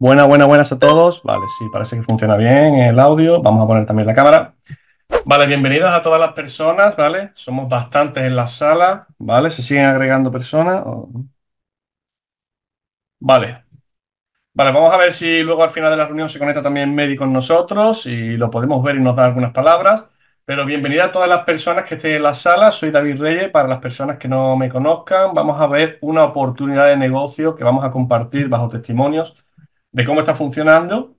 Buenas, buenas, buenas a todos. Vale, sí, parece que funciona bien el audio. Vamos a poner también la cámara. Vale, bienvenidas a todas las personas, ¿vale? Somos bastantes en la sala, ¿vale? Se siguen agregando personas. Oh. Vale. Vale, vamos a ver si luego al final de la reunión se conecta también Medi con nosotros y lo podemos ver y nos da algunas palabras. Pero bienvenida a todas las personas que estén en la sala. Soy David Reyes. Para las personas que no me conozcan, vamos a ver una oportunidad de negocio que vamos a compartir bajo testimonios de cómo está funcionando.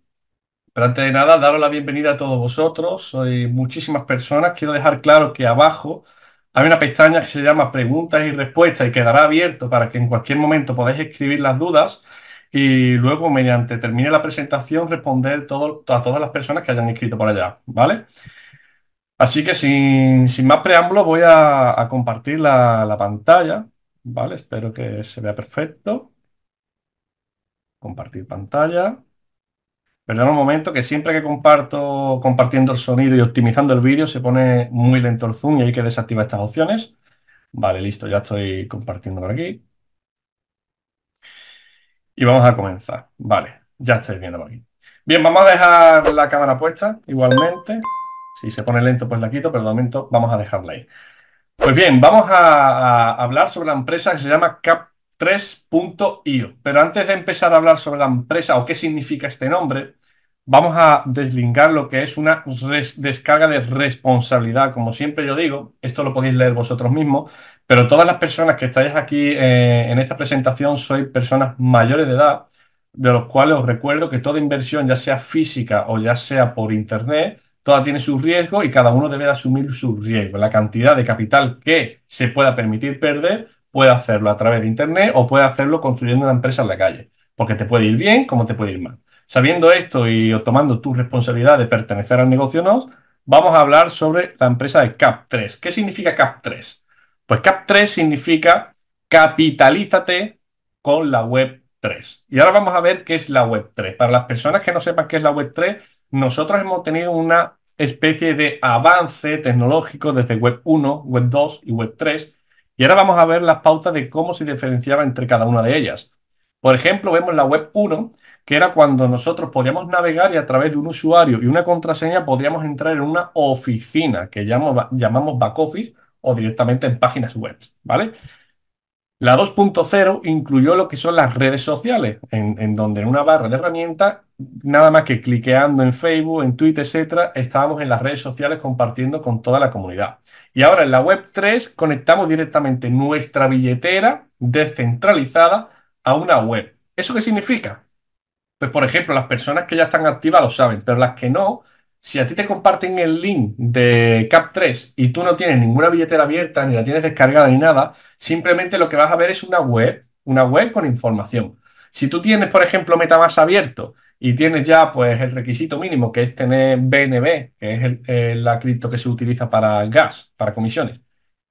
Pero antes de nada, daros la bienvenida a todos vosotros. Soy muchísimas personas. Quiero dejar claro que abajo hay una pestaña que se llama preguntas y respuestas y quedará abierto para que en cualquier momento podáis escribir las dudas y luego mediante termine la presentación responder todo, a todas las personas que hayan escrito por allá. ¿Vale? Así que sin, sin más preámbulos voy a, compartir la, la pantalla. ¿Vale? Espero que se vea perfecto compartir pantalla. Perdón un momento que siempre que comparto compartiendo el sonido y optimizando el vídeo se pone muy lento el zoom y hay que desactivar estas opciones. Vale, listo, ya estoy compartiendo por aquí. Y vamos a comenzar. Vale, ya estáis viendo por aquí. Bien, vamos a dejar la cámara puesta igualmente. Si se pone lento, pues la quito, pero de momento vamos a dejarla ahí. Pues bien, vamos a, a hablar sobre la empresa que se llama Cap 3.io. Pero antes de empezar a hablar sobre la empresa o qué significa este nombre, vamos a deslingar lo que es una descarga de responsabilidad. Como siempre yo digo, esto lo podéis leer vosotros mismos, pero todas las personas que estáis aquí eh, en esta presentación sois personas mayores de edad, de los cuales os recuerdo que toda inversión, ya sea física o ya sea por internet, toda tiene su riesgo y cada uno debe asumir su riesgo. La cantidad de capital que se pueda permitir perder puede hacerlo a través de Internet o puede hacerlo construyendo una empresa en la calle, porque te puede ir bien como te puede ir mal. Sabiendo esto y tomando tu responsabilidad de pertenecer al negocio NOS, vamos a hablar sobre la empresa de CAP3. ¿Qué significa CAP3? Pues CAP3 significa capitalízate con la web 3. Y ahora vamos a ver qué es la web 3. Para las personas que no sepan qué es la web 3, nosotros hemos tenido una especie de avance tecnológico desde web 1, web 2 y web 3 y ahora vamos a ver las pautas de cómo se diferenciaba entre cada una de ellas. Por ejemplo, vemos la web 1, que era cuando nosotros podíamos navegar y a través de un usuario y una contraseña podíamos entrar en una oficina que llamamos back office o directamente en páginas web, ¿vale? La 2.0 incluyó lo que son las redes sociales, en, donde en una barra de herramientas, nada más que cliqueando en Facebook, en Twitter, etcétera, estábamos en las redes sociales compartiendo con toda la comunidad. Y ahora en la web 3 conectamos directamente nuestra billetera descentralizada a una web. ¿Eso qué significa? Pues por ejemplo, las personas que ya están activas lo saben, pero las que no, si a ti te comparten el link de CAP3 y tú no tienes ninguna billetera abierta, ni la tienes descargada ni nada, simplemente lo que vas a ver es una web, una web con información. Si tú tienes, por ejemplo, MetaMask abierto y tienes ya pues el requisito mínimo que es tener BNB, que es eh, la cripto que se utiliza para gas, para comisiones,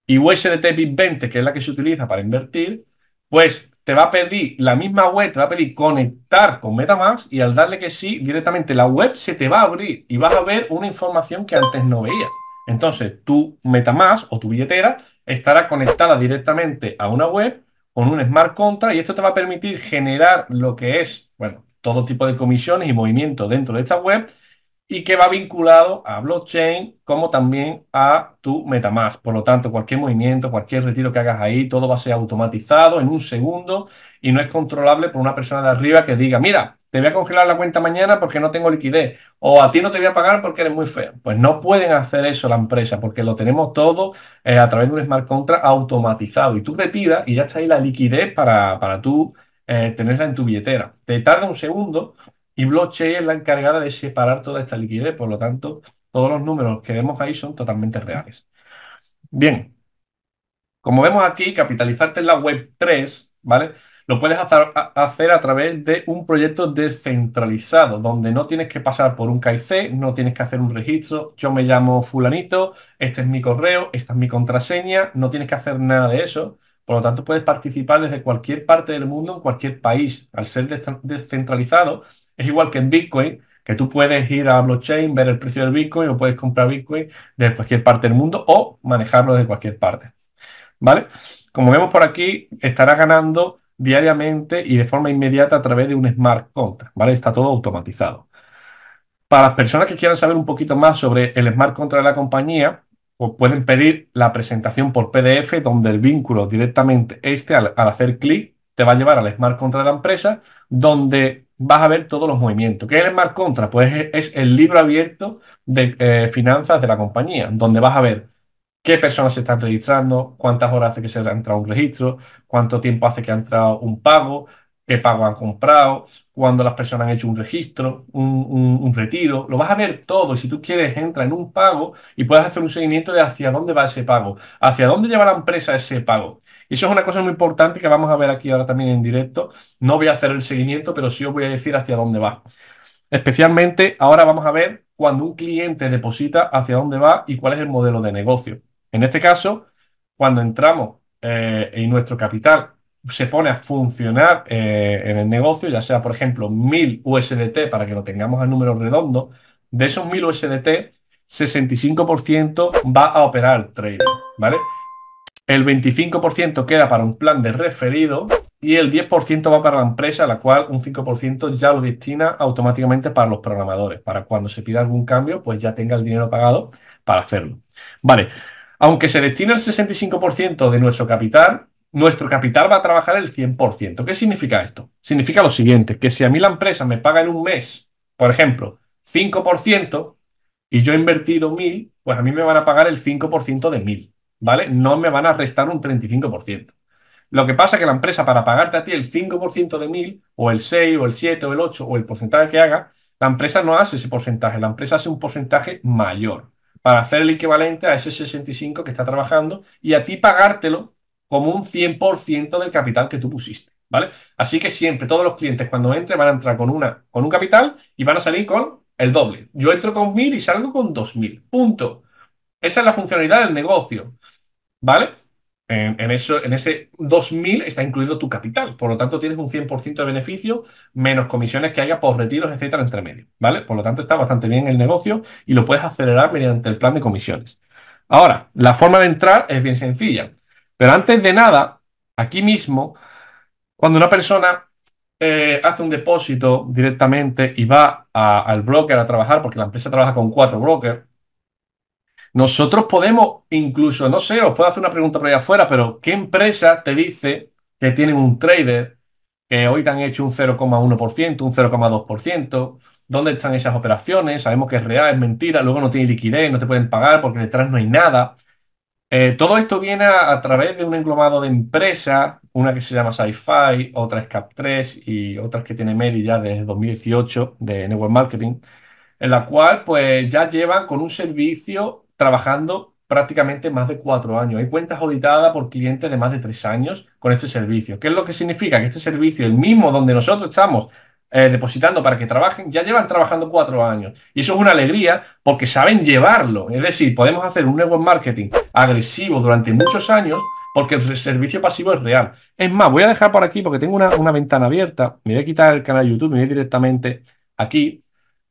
y USDT BIP20, que es la que se utiliza para invertir, pues te va a pedir, la misma web te va a pedir conectar con MetaMask y al darle que sí, directamente la web se te va a abrir y vas a ver una información que antes no veías. Entonces, tu MetaMask o tu billetera estará conectada directamente a una web con un smart contract y esto te va a permitir generar lo que es, bueno, todo tipo de comisiones y movimientos dentro de esta web y que va vinculado a blockchain como también a tu Metamask. Por lo tanto, cualquier movimiento, cualquier retiro que hagas ahí, todo va a ser automatizado en un segundo y no es controlable por una persona de arriba que diga, mira, te voy a congelar la cuenta mañana porque no tengo liquidez o a ti no te voy a pagar porque eres muy feo. Pues no pueden hacer eso la empresa porque lo tenemos todo eh, a través de un smart contract automatizado y tú retiras y ya está ahí la liquidez para, para tu eh, tenerla en tu billetera. Te tarda un segundo y blockchain es la encargada de separar toda esta liquidez, por lo tanto, todos los números que vemos ahí son totalmente reales. Bien, como vemos aquí, capitalizarte en la web 3, ¿vale? Lo puedes hacer a través de un proyecto descentralizado, donde no tienes que pasar por un KIC, no tienes que hacer un registro. Yo me llamo fulanito, este es mi correo, esta es mi contraseña, no tienes que hacer nada de eso. Por lo tanto, puedes participar desde cualquier parte del mundo, en cualquier país. Al ser descentralizado, es igual que en Bitcoin, que tú puedes ir a blockchain, ver el precio del Bitcoin o puedes comprar Bitcoin desde cualquier parte del mundo o manejarlo de cualquier parte. ¿Vale? Como vemos por aquí, estará ganando diariamente y de forma inmediata a través de un smart contract, ¿vale? Está todo automatizado. Para las personas que quieran saber un poquito más sobre el smart contract de la compañía, o pueden pedir la presentación por PDF donde el vínculo directamente este al, hacer clic te va a llevar al smart contra de la empresa donde vas a ver todos los movimientos. ¿Qué es el smart contra? Pues es, el libro abierto de eh, finanzas de la compañía donde vas a ver qué personas se están registrando, cuántas horas hace que se ha entrado un registro, cuánto tiempo hace que ha entrado un pago, qué pago han comprado, cuando las personas han hecho un registro, un, retiro, lo vas a ver todo. Si tú quieres, entra en un pago y puedes hacer un seguimiento de hacia dónde va ese pago, hacia dónde lleva la empresa ese pago. Y eso es una cosa muy importante que vamos a ver aquí ahora también en directo. No voy a hacer el seguimiento, pero sí os voy a decir hacia dónde va. Especialmente ahora vamos a ver cuando un cliente deposita hacia dónde va y cuál es el modelo de negocio. En este caso, cuando entramos eh, en nuestro capital se pone a funcionar eh, en el negocio, ya sea, por ejemplo, 1000 USDT, para que lo tengamos a número redondo... de esos 1000 USDT, 65% va a operar el trading, ¿vale? El 25% queda para un plan de referido y el 10% va para la empresa, la cual un 5% ya lo destina automáticamente para los programadores, para cuando se pida algún cambio, pues ya tenga el dinero pagado para hacerlo. Vale, aunque se destina el 65% de nuestro capital, nuestro capital va a trabajar el 100%. ¿Qué significa esto? Significa lo siguiente, que si a mí la empresa me paga en un mes, por ejemplo, 5%, y yo he invertido 1.000, pues a mí me van a pagar el 5% de 1.000, ¿vale? No me van a restar un 35%. Lo que pasa es que la empresa para pagarte a ti el 5% de 1.000, o el 6, o el 7, o el 8, o el porcentaje que haga, la empresa no hace ese porcentaje, la empresa hace un porcentaje mayor para hacer el equivalente a ese 65 que está trabajando y a ti pagártelo como un 100% del capital que tú pusiste. ¿Vale? Así que siempre todos los clientes cuando entren van a entrar con, una, con un capital y van a salir con el doble. Yo entro con 1.000 y salgo con 2.000. Punto. Esa es la funcionalidad del negocio. ¿Vale? En, eso, en ese 2.000 está incluido tu capital. Por lo tanto, tienes un 100% de beneficio menos comisiones que haya por retiros, etcétera, entre medio. ¿Vale? Por lo tanto, está bastante bien el negocio y lo puedes acelerar mediante el plan de comisiones. Ahora, la forma de entrar es bien sencilla. Pero antes de nada, aquí mismo, cuando una persona eh, hace un depósito directamente y va al broker a trabajar, porque la empresa trabaja con cuatro brokers, nosotros podemos incluso, no sé, os puedo hacer una pregunta por ahí afuera, pero ¿qué empresa te dice que tienen un trader que hoy te han hecho un 0,1%, un 0,2%? ¿Dónde están esas operaciones? Sabemos que es real, es mentira, luego no tiene liquidez, no te pueden pagar porque detrás no hay nada. Eh, todo esto viene a, través de un englomado de empresas, una que se llama Sci-Fi, otra es Cap3 y otras que tiene Medi ya desde 2018 de Network Marketing, en la cual pues ya llevan con un servicio trabajando prácticamente más de cuatro años. Hay cuentas auditadas por clientes de más de tres años con este servicio. ¿Qué es lo que significa? Que este servicio, el mismo donde nosotros estamos eh, depositando para que trabajen, ya llevan trabajando cuatro años. Y eso es una alegría porque saben llevarlo. Es decir, podemos hacer un nuevo marketing agresivo durante muchos años porque el servicio pasivo es real. Es más, voy a dejar por aquí porque tengo una, una ventana abierta. Me voy a quitar el canal de YouTube, me voy directamente aquí.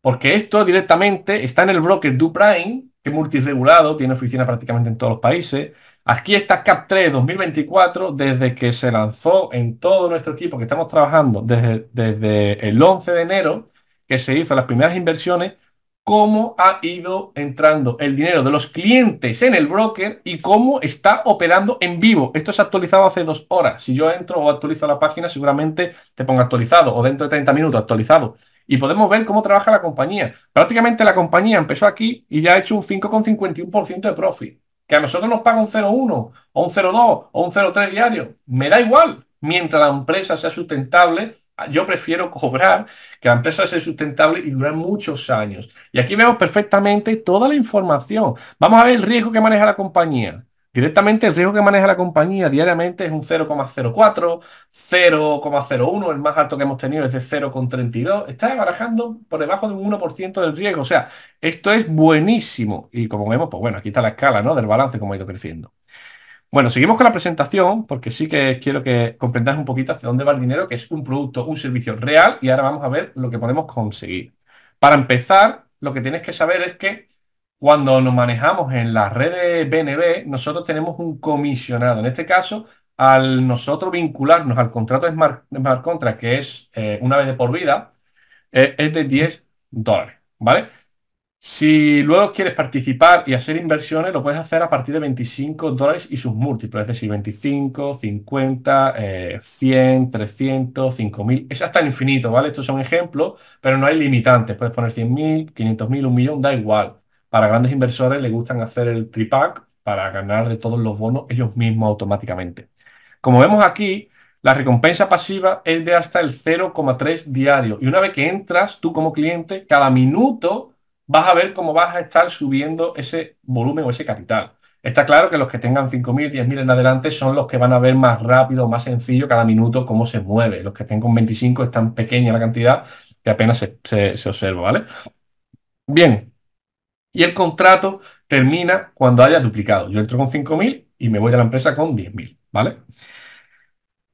Porque esto directamente está en el broker DuPrime, que es multiregulado, tiene oficina prácticamente en todos los países. Aquí está CAP3 2024, desde que se lanzó en todo nuestro equipo que estamos trabajando desde, el 11 de enero, que se hizo las primeras inversiones, cómo ha ido entrando el dinero de los clientes en el broker y cómo está operando en vivo. Esto se ha actualizado hace dos horas. Si yo entro o actualizo la página, seguramente te pongo actualizado o dentro de 30 minutos actualizado. Y podemos ver cómo trabaja la compañía. Prácticamente la compañía empezó aquí y ya ha hecho un 5,51% de profit que a nosotros nos paga un 0,1 o un 0,2 o un 0,3 diario. Me da igual. Mientras la empresa sea sustentable, yo prefiero cobrar que la empresa sea sustentable y durar muchos años. Y aquí vemos perfectamente toda la información. Vamos a ver el riesgo que maneja la compañía. Directamente el riesgo que maneja la compañía diariamente es un 0,04, 0,01, el más alto que hemos tenido es de 0,32. Está barajando por debajo de un 1% del riesgo. O sea, esto es buenísimo. Y como vemos, pues bueno, aquí está la escala ¿no? del balance como ha ido creciendo. Bueno, seguimos con la presentación porque sí que quiero que comprendáis un poquito hacia dónde va el dinero, que es un producto, un servicio real y ahora vamos a ver lo que podemos conseguir. Para empezar, lo que tienes que saber es que cuando nos manejamos en las redes BNB, nosotros tenemos un comisionado. En este caso, al nosotros vincularnos al contrato de smart, smart contract, que es eh, una vez de por vida, eh, es de 10 dólares, ¿vale? Si luego quieres participar y hacer inversiones, lo puedes hacer a partir de 25 dólares y sus múltiplos, es decir, 25, 50, 100, 300, 5000, es hasta el infinito, ¿vale? Estos son ejemplos, pero no hay limitantes, puedes poner 100.000, 500.000, un millón, da igual. Para grandes inversores les gustan hacer el tripack para ganar de todos los bonos ellos mismos automáticamente. Como vemos aquí, la recompensa pasiva es de hasta el 0,3 diario. Y una vez que entras tú como cliente, cada minuto vas a ver cómo vas a estar subiendo ese volumen o ese capital. Está claro que los que tengan 5.000, 10.000 en adelante son los que van a ver más rápido, más sencillo cada minuto cómo se mueve. Los que estén con 25 es tan pequeña la cantidad que apenas se, se observa, ¿vale? Bien, y el contrato termina cuando haya duplicado. Yo entro con 5.000 y me voy a la empresa con 10.000, ¿vale?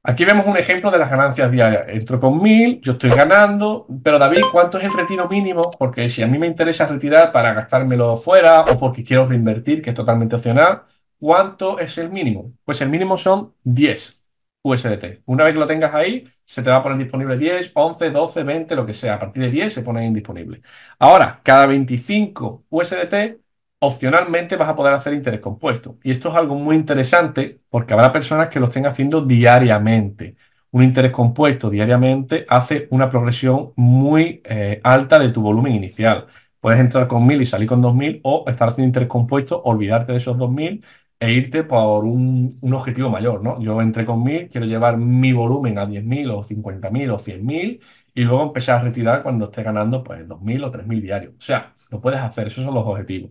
Aquí vemos un ejemplo de las ganancias diarias. Entro con 1.000, yo estoy ganando, pero David, ¿cuánto es el retiro mínimo? Porque si a mí me interesa retirar para gastármelo fuera o porque quiero reinvertir, que es totalmente opcional, ¿cuánto es el mínimo? Pues el mínimo son 10 USDT. Una vez que lo tengas ahí, se te va a poner disponible 10, 11, 12, 20, lo que sea. A partir de 10 se pone indisponible. Ahora, cada 25 USDT, opcionalmente vas a poder hacer interés compuesto. Y esto es algo muy interesante porque habrá personas que lo estén haciendo diariamente. Un interés compuesto diariamente hace una progresión muy eh, alta de tu volumen inicial. Puedes entrar con 1000 y salir con 2000 o estar haciendo interés compuesto, olvidarte de esos 2000 e irte por un, objetivo mayor, ¿no? Yo entré con 1000, quiero llevar mi volumen a 10.000 o 50.000 o 100.000 y luego empezar a retirar cuando esté ganando pues 2.000 o 3.000 diarios. O sea, lo puedes hacer, esos son los objetivos.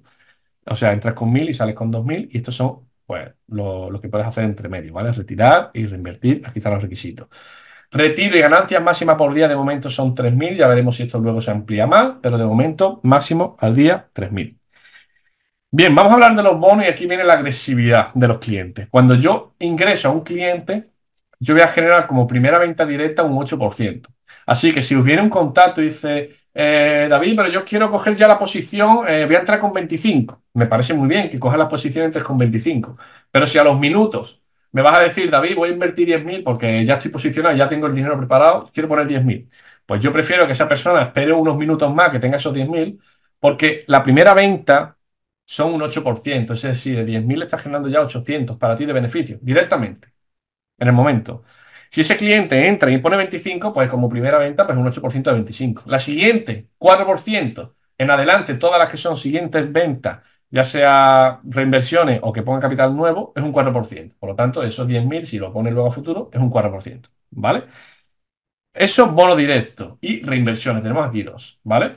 O sea, entras con 1.000 y sales con 2.000 y estos son pues lo, que puedes hacer entre medio, ¿vale? Retirar y reinvertir, aquí están los requisitos. Retiro y ganancias máximas por día de momento son 3.000, ya veremos si esto luego se amplía más, pero de momento máximo al día 3.000. Bien, vamos a hablar de los bonos y aquí viene la agresividad de los clientes. Cuando yo ingreso a un cliente, yo voy a generar como primera venta directa un 8%. Así que si os viene un contacto y dice, eh, David, pero yo quiero coger ya la posición, eh, voy a entrar con 25. Me parece muy bien que coja la posición entres con 25. Pero si a los minutos me vas a decir, David, voy a invertir 10.000 porque ya estoy posicionado, ya tengo el dinero preparado, quiero poner 10.000. Pues yo prefiero que esa persona espere unos minutos más que tenga esos 10.000 porque la primera venta son un 8%, es decir, de 10.000 estás generando ya 800 para ti de beneficio, directamente, en el momento. Si ese cliente entra y pone 25, pues como primera venta, pues un 8% de 25. La siguiente, 4%, en adelante, todas las que son siguientes ventas, ya sea reinversiones o que pongan capital nuevo, es un 4%. Por lo tanto, esos 10.000, si lo pone luego a futuro, es un 4%, ¿vale? Eso bono directo y reinversiones, tenemos aquí dos, ¿vale?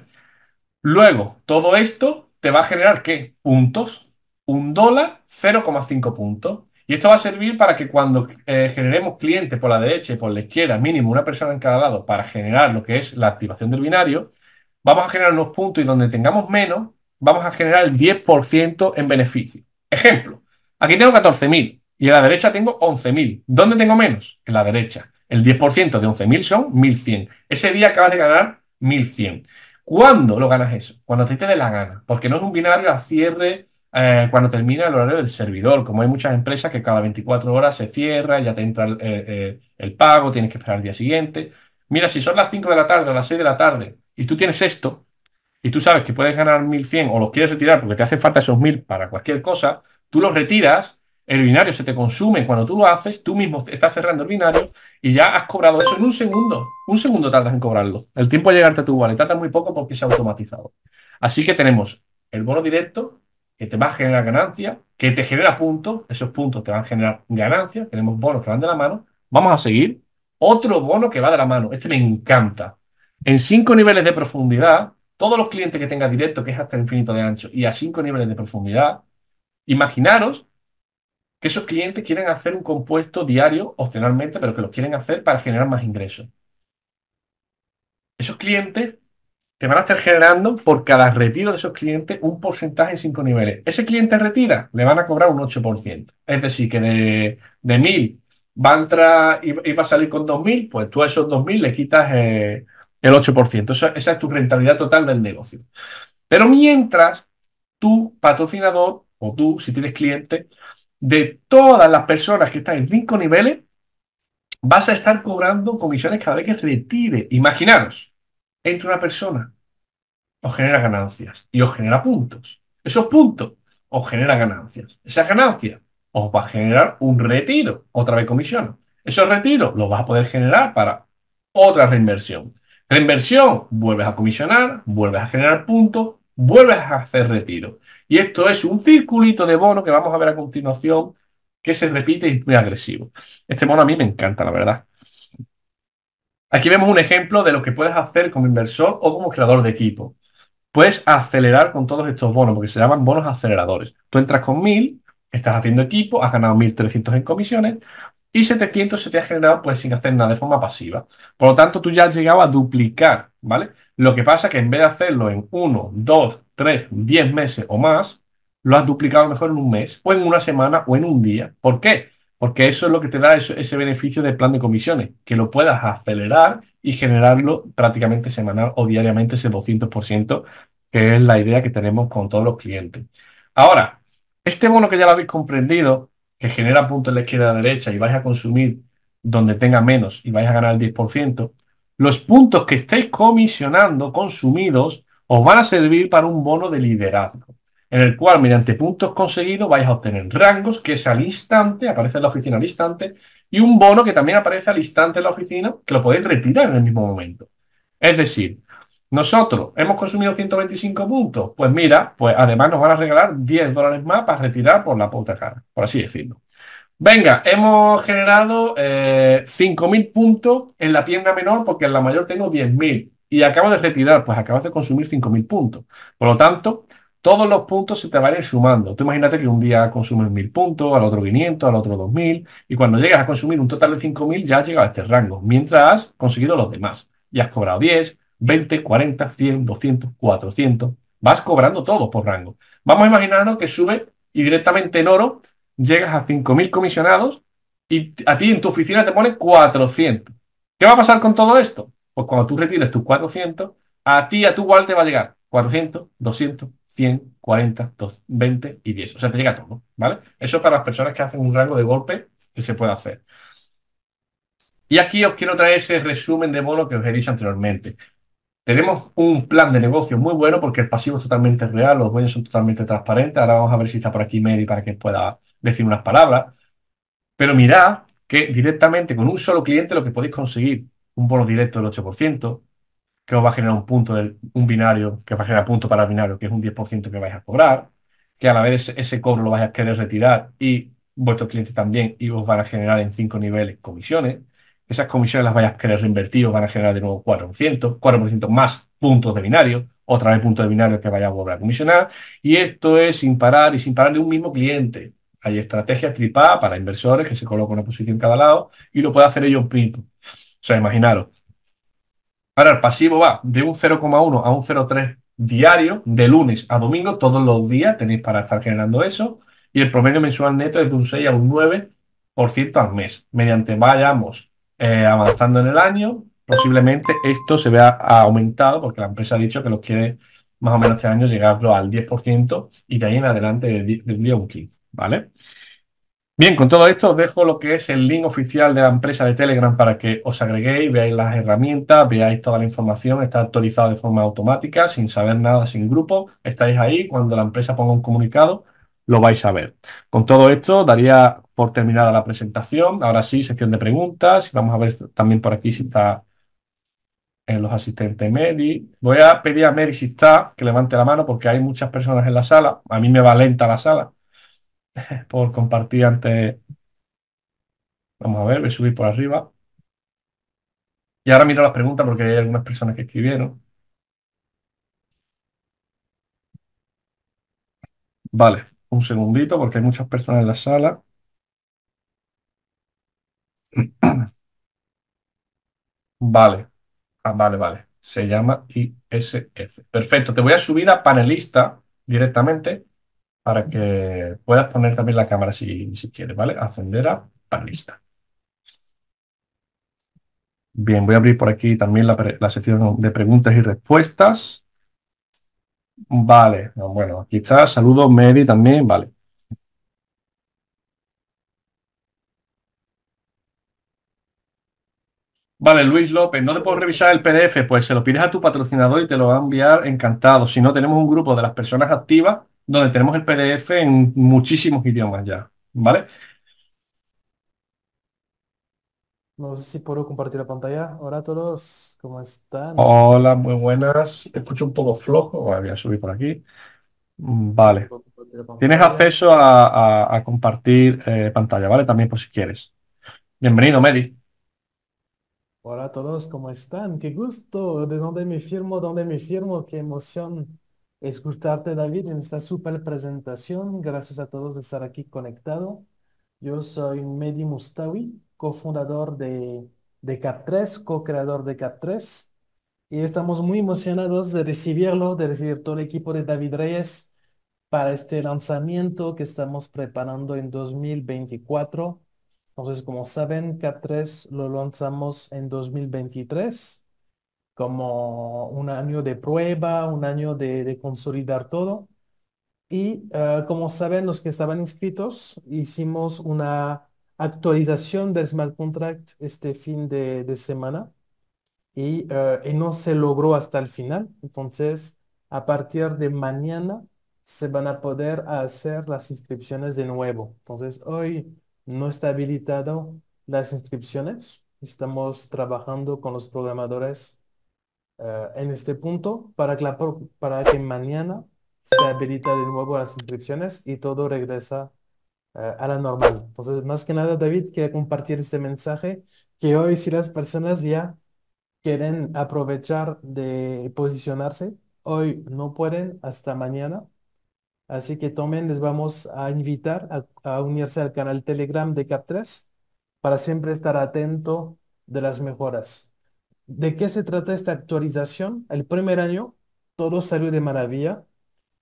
Luego, todo esto te va a generar ¿qué? Puntos. Un dólar, 0,5 puntos. Y esto va a servir para que cuando eh, generemos clientes por la derecha y por la izquierda, mínimo una persona en cada lado, para generar lo que es la activación del binario, vamos a generar unos puntos y donde tengamos menos, vamos a generar el 10% en beneficio. Ejemplo, aquí tengo 14.000 y a la derecha tengo 11.000. ¿Dónde tengo menos? En la derecha. El 10% de 11.000 son 1.100. Ese día acabas de ganar 1.100. ¿Cuándo lo ganas eso? Cuando te dé la gana. Porque no es un binario a cierre eh, cuando termina el horario del servidor. Como hay muchas empresas que cada 24 horas se cierra, ya te entra eh, eh, el, pago, tienes que esperar al día siguiente. Mira, si son las 5 de la tarde o las 6 de la tarde y tú tienes esto, y tú sabes que puedes ganar 1.100 o los quieres retirar porque te hacen falta esos 1.000 para cualquier cosa, tú los retiras el binario se te consume cuando tú lo haces, tú mismo estás cerrando el binario y ya has cobrado eso en un segundo. Un segundo tardas en cobrarlo. El tiempo de llegarte a tu wallet es muy poco porque se ha automatizado. Así que tenemos el bono directo que te va a generar ganancia, que te genera puntos, esos puntos te van a generar ganancia. tenemos bonos que van de la mano, vamos a seguir. Otro bono que va de la mano, este me encanta. En cinco niveles de profundidad, todos los clientes que tenga directo, que es hasta el infinito de ancho, y a cinco niveles de profundidad, imaginaros que esos clientes quieren hacer un compuesto diario, opcionalmente, pero que lo quieren hacer para generar más ingresos. Esos clientes te van a estar generando por cada retiro de esos clientes un porcentaje en cinco niveles. Ese cliente retira, le van a cobrar un 8%. Es decir, que de, de 1.000 va a entrar y, va a salir con 2.000, pues tú a esos 2.000 le quitas eh, el 8%. esa es tu rentabilidad total del negocio. Pero mientras tu patrocinador o tú, si tienes cliente, de todas las personas que están en cinco niveles, vas a estar cobrando comisiones cada vez que retire. Imaginaros, entre una persona, os genera ganancias y os genera puntos. Esos puntos os genera ganancias. Esa ganancia os va a generar un retiro, otra vez comisión. Esos retiros los vas a poder generar para otra reinversión. Reinversión, vuelves a comisionar, vuelves a generar puntos, vuelves a hacer retiro. Y esto es un circulito de bono que vamos a ver a continuación que se repite y es muy agresivo. Este mono a mí me encanta, la verdad. Aquí vemos un ejemplo de lo que puedes hacer como inversor o como creador de equipo. Puedes acelerar con todos estos bonos, porque se llaman bonos aceleradores. Tú entras con 1000, estás haciendo equipo, has ganado 1300 en comisiones y 700 se te ha generado pues sin hacer nada de forma pasiva. Por lo tanto, tú ya has llegado a duplicar, ¿vale? Lo que pasa es que en vez de hacerlo en 1, 2, 3, 10 meses o más, lo has duplicado mejor en un mes o en una semana o en un día. ¿Por qué? Porque eso es lo que te da ese, beneficio del plan de comisiones, que lo puedas acelerar y generarlo prácticamente semanal o diariamente ese 200%, que es la idea que tenemos con todos los clientes. Ahora, este bono que ya lo habéis comprendido, que genera puntos en la izquierda a la derecha y vais a consumir donde tenga menos y vais a ganar el 10%, los puntos que estéis comisionando, consumidos, os van a servir para un bono de liderazgo, en el cual mediante puntos conseguidos vais a obtener rangos que es al instante, aparece en la oficina al instante, y un bono que también aparece al instante en la oficina, que lo podéis retirar en el mismo momento. Es decir, nosotros hemos consumido 125 puntos, pues mira, pues además nos van a regalar 10 dólares más para retirar por la puta cara, por así decirlo. Venga, hemos generado 5.000 eh, puntos en la pierna menor porque en la mayor tengo 10.000 y acabo de retirar, pues acabas de consumir 5.000 puntos. Por lo tanto, todos los puntos se te van a ir sumando. Tú imagínate que un día consumes 1.000 puntos, al otro 500, al otro 2.000 y cuando llegas a consumir un total de 5.000 ya has llegado a este rango, mientras has conseguido los demás. Y has cobrado 10, 20, 40, 100, 200, 400. Vas cobrando todos por rango. Vamos a imaginarnos que sube y directamente en oro llegas a 5.000 comisionados y a ti en tu oficina te ponen 400. ¿Qué va a pasar con todo esto? Pues cuando tú retires tus 400, a ti, a tu igual te va a llegar 400, 200, 100, 40, 20 y 10. O sea, te llega todo, ¿vale? Eso para las personas que hacen un rango de golpe que se puede hacer. Y aquí os quiero traer ese resumen de bono que os he dicho anteriormente. Tenemos un plan de negocio muy bueno porque el pasivo es totalmente real, los dueños son totalmente transparentes. Ahora vamos a ver si está por aquí medio para que pueda decir unas palabras, pero mirad que directamente con un solo cliente lo que podéis conseguir, un bono directo del 8%, que os va a generar un punto, de un binario, que va a generar punto para el binario, que es un 10% que vais a cobrar, que a la vez ese cobro lo vais a querer retirar y vuestros clientes también y os van a generar en cinco niveles comisiones. Esas comisiones las vais a querer reinvertir, os van a generar de nuevo 4%, 4% más puntos de binario, otra vez puntos de binario que vaya a volver a comisionar. Y esto es sin parar y sin parar de un mismo cliente. Hay estrategias tripadas para inversores que se coloca una posición en cada lado y lo puede hacer ellos mismos. O sea, imaginaros. Ahora el pasivo va de un 0,1 a un 0,3 diario, de lunes a domingo, todos los días tenéis para estar generando eso. Y el promedio mensual neto es de un 6 a un 9% al mes. Mediante vayamos eh, avanzando en el año, posiblemente esto se vea aumentado porque la empresa ha dicho que los quiere más o menos este año llegarlo al 10% y de ahí en adelante de, un día un 15%. ¿vale? Bien, con todo esto os dejo lo que es el link oficial de la empresa de Telegram para que os agreguéis, veáis las herramientas, veáis toda la información, está actualizado de forma automática, sin saber nada, sin grupo, estáis ahí, cuando la empresa ponga un comunicado, lo vais a ver. Con todo esto daría por terminada la presentación, ahora sí, sección de preguntas, vamos a ver también por aquí si está en los asistentes Mary. Voy a pedir a Mary si está, que levante la mano porque hay muchas personas en la sala, a mí me va lenta la sala. por compartir antes. Vamos a ver, voy a subir por arriba. Y ahora miro las preguntas porque hay algunas personas que escribieron. Vale, un segundito porque hay muchas personas en la sala. Vale, ah, vale, vale. Se llama ISF. Perfecto, te voy a subir a panelista directamente para que puedas poner también la cámara si, quieres, ¿vale? Ascender a lista. Bien, voy a abrir por aquí también la, sección de preguntas y respuestas. Vale, bueno, aquí está, saludos, Medi también, vale. Vale, Luis López, no le puedo revisar el PDF, pues se lo pides a tu patrocinador y te lo va a enviar encantado. Si no, tenemos un grupo de las personas activas donde tenemos el PDF en muchísimos idiomas ya, ¿vale? No sé si puedo compartir la pantalla. Hola a todos, ¿cómo están? Hola, muy buenas. Te escucho un poco flojo. Voy a subir por aquí. Vale. Tienes acceso a, compartir eh, pantalla, ¿vale? También por si quieres. Bienvenido, Medi. Hola a todos, ¿cómo están? Qué gusto. ¿De dónde me firmo? ¿Dónde me firmo? Qué emoción escucharte, David, en esta super presentación. Gracias a todos de estar aquí conectado. Yo soy Mehdi Mustawi, cofundador de, de CAP3, co-creador de CAP3. Y estamos muy emocionados de recibirlo, de recibir todo el equipo de David Reyes para este lanzamiento que estamos preparando en 2024. Entonces, como saben, CAP3 lo lanzamos en 2023 como un año de prueba, un año de, consolidar todo. Y eh, como saben los que estaban inscritos, hicimos una actualización del smart contract este fin de, semana y, eh, y, no se logró hasta el final. Entonces, a partir de mañana se van a poder hacer las inscripciones de nuevo. Entonces, hoy no está habilitado las inscripciones. Estamos trabajando con los programadores eh, en este punto para que, para que mañana se habilita de nuevo las inscripciones y todo regresa eh, a la normal. Entonces, más que nada, David, quiere compartir este mensaje que hoy si las personas ya quieren aprovechar de posicionarse, hoy no pueden hasta mañana. Así que tomen, les vamos a invitar a unirse al canal Telegram de CAP3 para siempre estar atento de las mejoras. ¿De qué se trata esta actualización? El primer año todo salió de maravilla,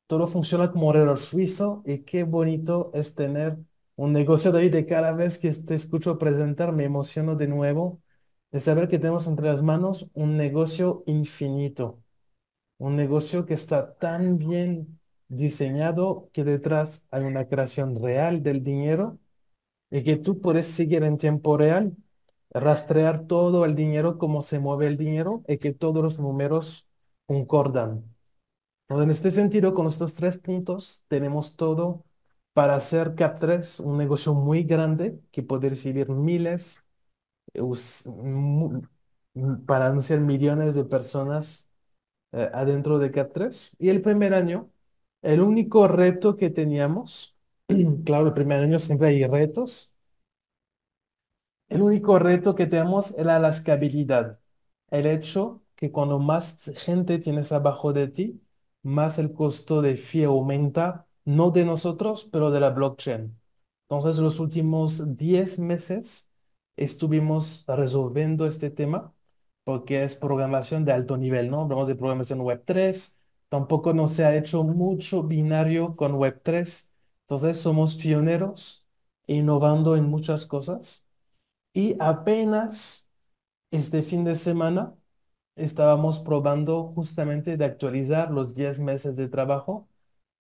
todo funciona como reloj suizo y qué bonito es tener un negocio de ahí de cada vez que te escucho presentar, me emociono de nuevo de saber que tenemos entre las manos un negocio infinito, un negocio que está tan bien diseñado que detrás hay una creación real del dinero y que tú puedes seguir en tiempo real rastrear todo el dinero, cómo se mueve el dinero y que todos los números concordan. en este sentido, con estos tres puntos tenemos todo para hacer Cap3 un negocio muy grande que puede recibir miles, eh, mm, para anunciar millones de personas eh, adentro de Cap3. Y el primer año, el único reto que teníamos, claro, el primer año siempre hay retos, el único reto que tenemos es la lascabilidad. El hecho que cuando más gente tienes abajo de ti, más el costo de fie aumenta, no de nosotros, pero de la blockchain. Entonces, los últimos 10 meses estuvimos resolviendo este tema porque es programación de alto nivel, ¿no? Hablamos de programación Web3, tampoco no se ha hecho mucho binario con Web3, entonces somos pioneros innovando en muchas cosas y apenas este fin de semana estábamos probando justamente de actualizar los 10 meses de trabajo.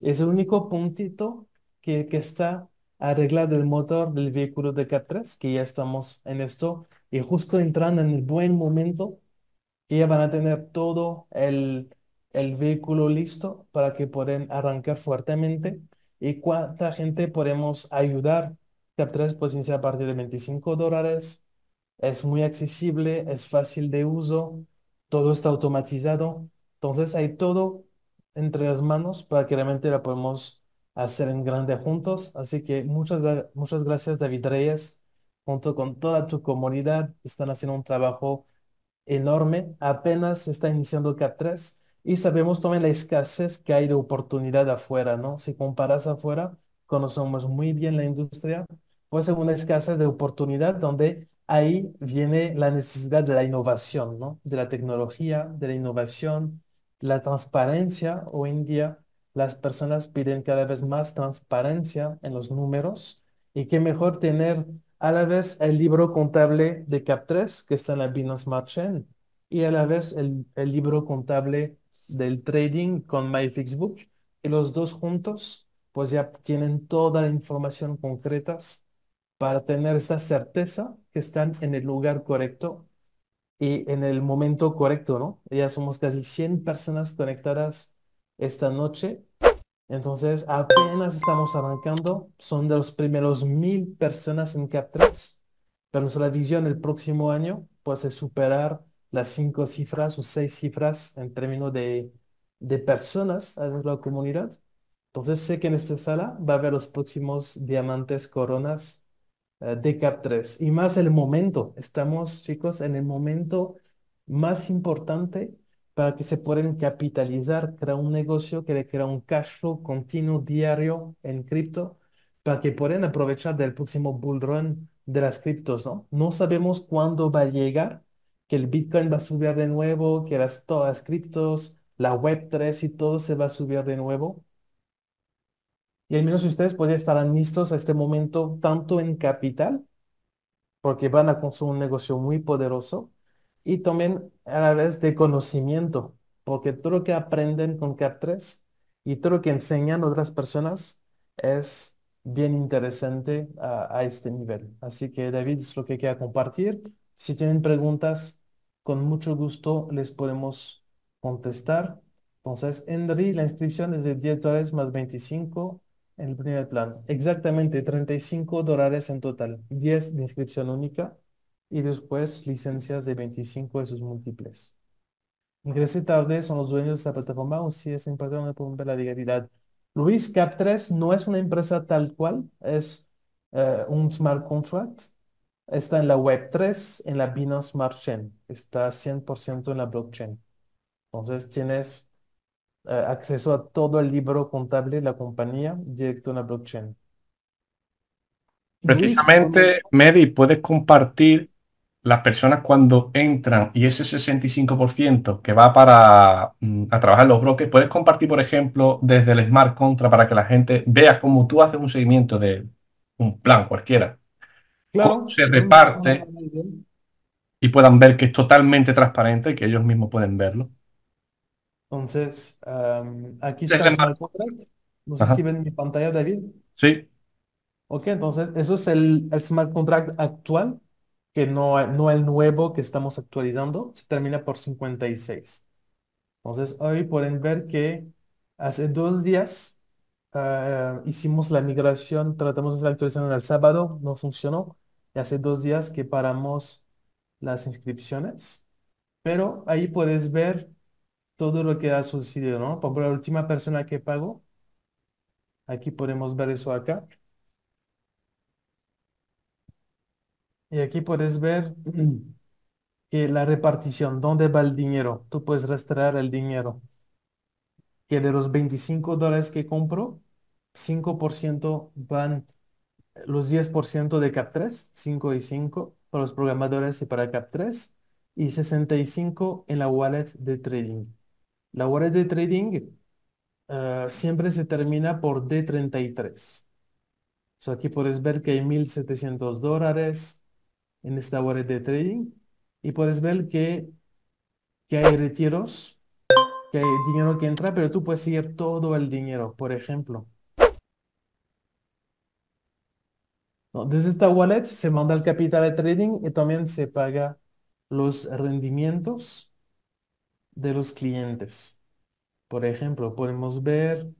Es el único puntito que, está arreglado el motor del vehículo de CAP3, que ya estamos en esto y justo entrando en el buen momento, que ya van a tener todo el, el vehículo listo para que puedan arrancar fuertemente y cuánta gente podemos ayudar CAP3 pues inicia a partir de 25 dólares, es muy accesible, es fácil de uso, todo está automatizado, entonces hay todo entre las manos para que realmente la podemos hacer en grande juntos. Así que muchas, muchas gracias David Reyes, junto con toda tu comunidad, están haciendo un trabajo enorme, apenas está iniciando CAP3 y sabemos también la escasez que hay de oportunidad afuera, ¿no? Si comparas afuera, conocemos muy bien la industria pues es una escasez de oportunidad donde ahí viene la necesidad de la innovación, ¿no? De la tecnología, de la innovación, la transparencia. Hoy en día las personas piden cada vez más transparencia en los números y qué mejor tener a la vez el libro contable de CAP3 que está en la Binance Smart y a la vez el, libro contable del trading con MyFixbook y los dos juntos pues ya tienen toda la información concretas para tener esta certeza que están en el lugar correcto y en el momento correcto, ¿no? Ya somos casi 100 personas conectadas esta noche. Entonces, apenas estamos arrancando. Son de los primeros mil personas en CAP3. Pero nuestra visión el próximo año puede superar las cinco cifras o seis cifras en términos de, de personas en la comunidad. Entonces, sé que en esta sala va a haber los próximos diamantes, coronas de CAP3 y más el momento. Estamos, chicos, en el momento más importante para que se puedan capitalizar, crear un negocio que le crea un cash flow continuo diario en cripto para que puedan aprovechar del próximo bull run de las criptos, ¿no? No sabemos cuándo va a llegar, que el Bitcoin va a subir de nuevo, que las, todas criptos, la Web3 y todo se va a subir de nuevo. Y al menos ustedes pues ya estarán listos a este momento, tanto en capital, porque van a construir un negocio muy poderoso, y también a la vez de conocimiento, porque todo lo que aprenden con CAP3 y todo lo que enseñan otras personas es bien interesante a, este nivel. Así que David es lo que queda compartir. Si tienen preguntas, con mucho gusto les podemos contestar. Entonces, Henry, la inscripción es de 10 más 25 en el primer plan, exactamente 35 dólares en total, 10 de inscripción única y después licencias de 25 de sus múltiples. Ingresé tarde, son los dueños de esta plataforma o si es importante por la legalidad. Luis, Cap3 no es una empresa tal cual, es eh, un smart contract. Está en la Web3, en la Binance Smart Chain. Está 100% en la blockchain. Entonces tienes eh, acceso a todo el libro contable de la compañía directo en la blockchain. Precisamente, Medi, puedes compartir las personas cuando entran y ese 65% que va para mm, a trabajar los bloques, puedes compartir, por ejemplo, desde el smart contract para que la gente vea cómo tú haces un seguimiento de un plan cualquiera. Claro, se reparte y puedan ver que es totalmente transparente y que ellos mismos pueden verlo. Entonces, aquí está el smart contract. No sé si ven mi pantalla, David. Sí. Ok, entonces eso es el, smart contract actual, que no, no el nuevo que estamos actualizando. Se termina por 56. Entonces, hoy pueden ver que hace dos días ah, hicimos la migración, tratamos de hacer la actualización el sábado, no funcionó. Y hace dos días que paramos las inscripciones. Pero ahí puedes ver todo lo que ha sucedido, ¿no? Por la última persona que pagó, aquí podemos ver eso acá. Y aquí puedes ver que la repartición, ¿dónde va el dinero? Tú puedes rastrear el dinero. Que de los 25 dólares que compro, 5% van, los 10% de CAP3, 5 y 5 para los programadores y para CAP3, y 65 en la wallet de trading. La wallet de trading eh, siempre se termina por D33. aquí puedes ver que hay 1.700 dólares en esta wallet de trading y puedes ver que, que hay retiros, que hay dinero que entra, pero tú puedes seguir todo el dinero, por ejemplo. desde esta wallet se manda el capital de trading y también se paga los rendimientos de los clientes. Por ejemplo, podemos ver,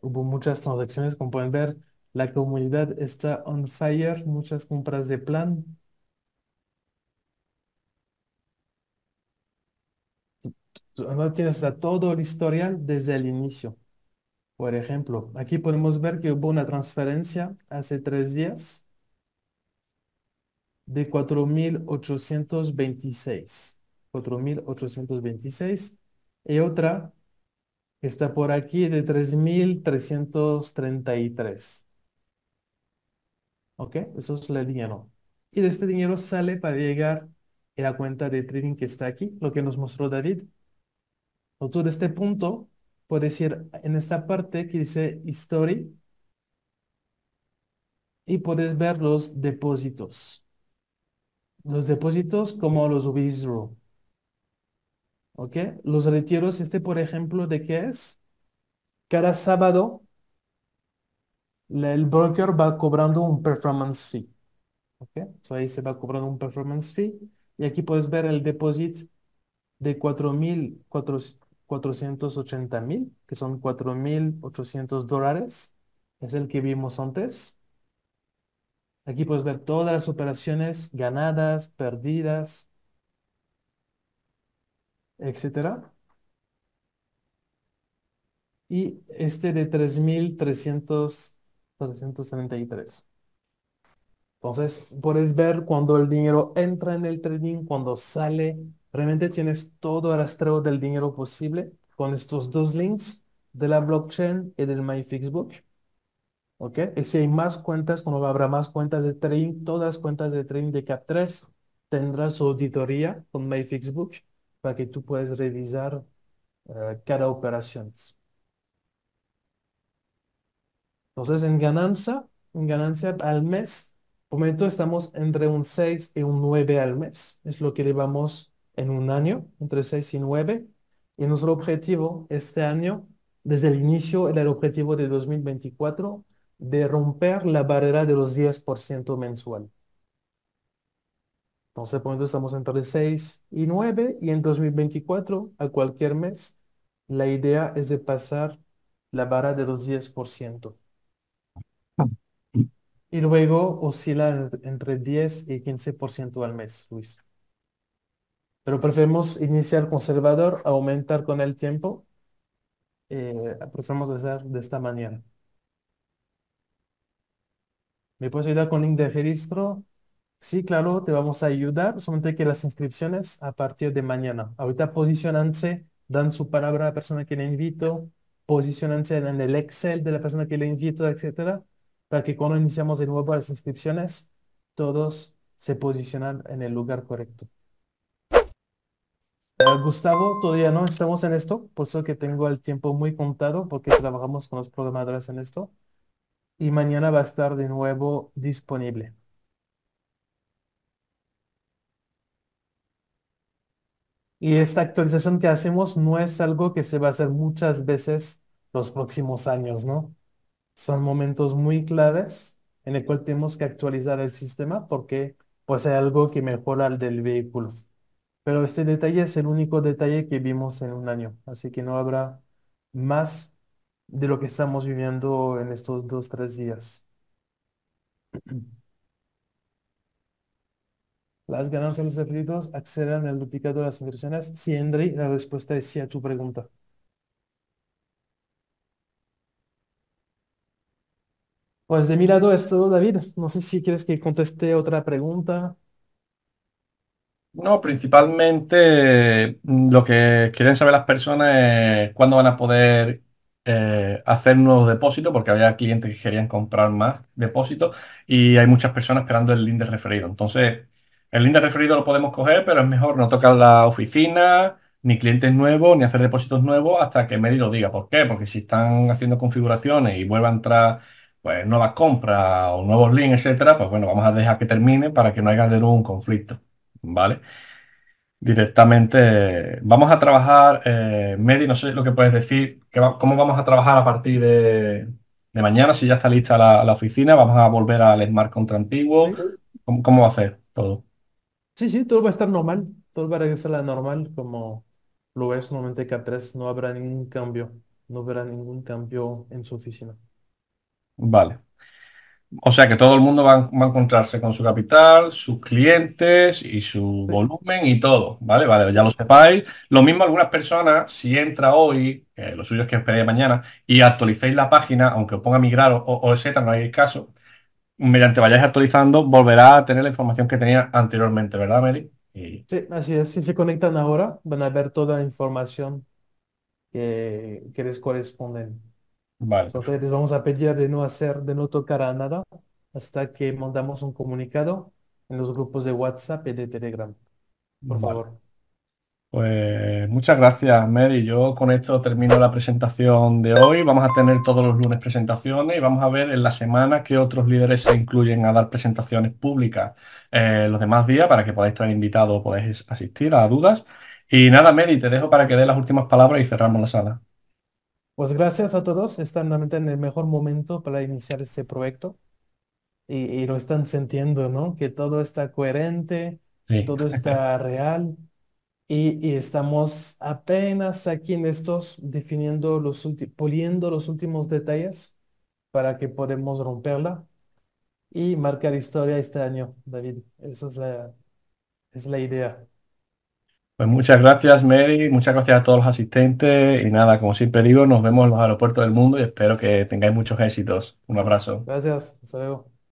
hubo muchas transacciones, como pueden ver, la comunidad está on fire, muchas compras de plan. No tienes a todo el historial desde el inicio. Por ejemplo, aquí podemos ver que hubo una transferencia hace tres días de 4.826. 4.826. Y otra está por aquí de 3.333. ¿Ok? Eso es el dinero. Y de este dinero sale para llegar a la cuenta de trading que está aquí, lo que nos mostró David. O tú de este punto puedes ir en esta parte que dice History y puedes ver los depósitos. Los depósitos como los withdraw. Los retiros, este por ejemplo, ¿de qué es? Cada sábado el broker va cobrando un performance fee, So ahí se va cobrando un performance fee y aquí puedes ver el depósito de 4.480.000, mil, que son 4.800 dólares, es el que vimos antes. Aquí puedes ver todas las operaciones ganadas, perdidas, etcétera. Y este de 3.333. Entonces, puedes ver cuando el dinero entra en el trading, cuando sale. Realmente tienes todo el rastreo del dinero posible con estos dos links de la blockchain y del MyFixbook. ¿Ok? Y si hay más cuentas, cuando habrá más cuentas de trading, todas cuentas de trading de CAP3 tendrá su auditoría con MyFixbook para que tú puedas revisar eh, cada operación. Entonces, en ganancia, en ganancia al mes, momento estamos entre un 6 y un 9 al mes. Es lo que llevamos en un año, entre 6 y 9. Y nuestro objetivo este año, desde el inicio, era el objetivo de 2024 de romper la barrera de los 10% mensual. Entonces, por estamos entre 6 y 9 y en 2024, a cualquier mes, la idea es de pasar la vara de los 10%. Y luego oscila entre 10 y 15% al mes, Luis. Pero preferimos iniciar conservador, aumentar con el tiempo. Eh, preferimos hacer de esta manera. ¿Me puedes ayudar con link de registro? Sí, claro, te vamos a ayudar, solamente que las inscripciones a partir de mañana. Ahorita posicionanse, dan su palabra a la persona que le invito, posicionanse en el Excel de la persona que le invito, etcétera, para que cuando iniciamos de nuevo las inscripciones, todos se posicionan en el lugar correcto. Eh, Gustavo, todavía no estamos en esto, por eso que tengo el tiempo muy contado, porque trabajamos con los programadores en esto, y mañana va a estar de nuevo disponible. Y esta actualización que hacemos no es algo que se va a hacer muchas veces los próximos años, ¿no? Son momentos muy claves en el cual tenemos que actualizar el sistema porque pues hay algo que mejora el del vehículo. Pero este detalle es el único detalle que vimos en un año, así que no habrá más de lo que estamos viviendo en estos dos, tres días. ¿Las ganancias de los afiliados accedan al duplicado de las inversiones? Si, Henry, la respuesta es sí a tu pregunta. Pues de mi lado es todo, David. No sé si quieres que conteste otra pregunta. No, principalmente mm, lo que quieren saber las personas es cuándo van a poder eh, hacer nuevos depósitos, porque había clientes que querían comprar más depósitos y hay muchas personas esperando el link de referido. Entonces, el link de referido lo podemos coger, pero es mejor no tocar la oficina, ni clientes nuevos, ni hacer depósitos nuevos hasta que Medi lo diga. ¿Por qué? Porque si están haciendo configuraciones y vuelva a entrar pues, nuevas compras o nuevos links, etcétera, pues bueno, vamos a dejar que termine para que no haya de nuevo un conflicto. ¿Vale? Directamente vamos a trabajar, eh, no sé lo que puedes decir, que cómo vamos a trabajar a partir de, mañana, si ya está lista la, oficina, vamos a volver al Smart Contra antiguo, ¿cómo, cómo va a hacer todo? Sí, sí, todo va a estar normal, todo va a regresar a la normal como lo es normalmente K3, no habrá ningún cambio, no habrá ningún cambio en su oficina. Vale. O sea que todo el mundo va a, encontrarse con su capital, sus clientes y su volumen y todo, ¿vale? Vale, ya lo sepáis. Lo mismo algunas personas, si entra hoy, eh, lo suyo es que esperéis mañana, y actualicéis la página, aunque os ponga migrar o, o, no hay caso, mediante vayáis actualizando, volverá a tener la información que tenía anteriormente, ¿verdad, Mary? Y... Sí, así es. Si se conectan ahora, van a ver toda la información que, les corresponde. Entonces les vamos a pedir de no hacer, de no tocar a nada hasta que mandamos un comunicado en los grupos de WhatsApp y de Telegram. Por favor. Pues muchas gracias, Mary. Yo con esto termino la presentación de hoy. Vamos a tener todos los lunes presentaciones y vamos a ver en la semana qué otros líderes se incluyen a dar presentaciones públicas eh, los demás días para que podáis estar invitados, o podáis asistir a dudas. Y nada, Mary, te dejo para que dé las últimas palabras y cerramos la sala. Pues gracias a todos. Están realmente en el mejor momento para iniciar este proyecto y, lo están sintiendo, ¿no? Que todo está coherente, que todo está real. Y, estamos apenas aquí en estos definiendo los puliendo los últimos detalles para que podamos romperla y marcar historia este año, David. Esa es la, es la idea. Pues muchas gracias, Mary. Muchas gracias a todos los asistentes. Y nada, como siempre digo, nos vemos en los aeropuertos del mundo y espero que tengáis muchos éxitos. Un abrazo. Gracias. Hasta luego.